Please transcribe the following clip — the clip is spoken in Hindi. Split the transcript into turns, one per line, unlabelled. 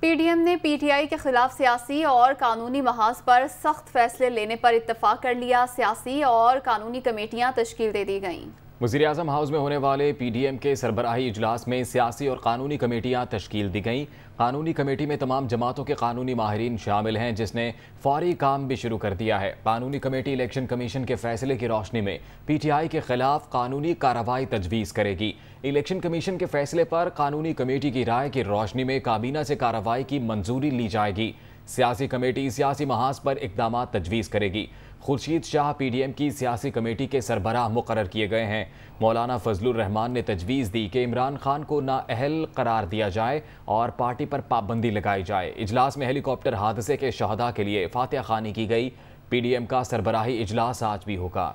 पीडीएम ने पीटीआई के खिलाफ सियासी और कानूनी महाज पर सख्त फैसले लेने पर इतफाक कर लिया सियासी और कानूनी कमेटियां तश्कील दे दी गईं
वजी अजम हाउस में होने वाले पी डी एम के सरबराही इजलास में सियासी और कानूनी कमेटियाँ तश्कील दी गईं कानूनी कमेटी में तमाम जमातों के कानूनी माहरीन शामिल हैं जिसने फौरी काम भी शुरू कर दिया है कानूनी कमेटी इलेक्शन कमीशन के फैसले की रोशनी में पी टी आई के खिलाफ कानूनी कार्रवाई तजवीज़ करेगी इलेक्शन कमीशन के फैसले पर कानूनी कमेटी की राय की रोशनी में काबीना से कार्रवाई की मंजूरी ली जाएगी सियासी कमेटी सियासी महाज पर इकदाम तजवीज़ करेगी खुर्शीद शाह पीडीएम की सियासी कमेटी के सरबराह मुकर किए गए हैं मौलाना फजलुर रहमान ने तजवीज़ दी कि इमरान खान को नाअहल करार दिया जाए और पार्टी पर पाबंदी लगाई जाए इजलास में हेलीकॉप्टर हादसे के शहदा के लिए फातह खानी की गई पीडीएम का सरबराही इजलास आज भी होगा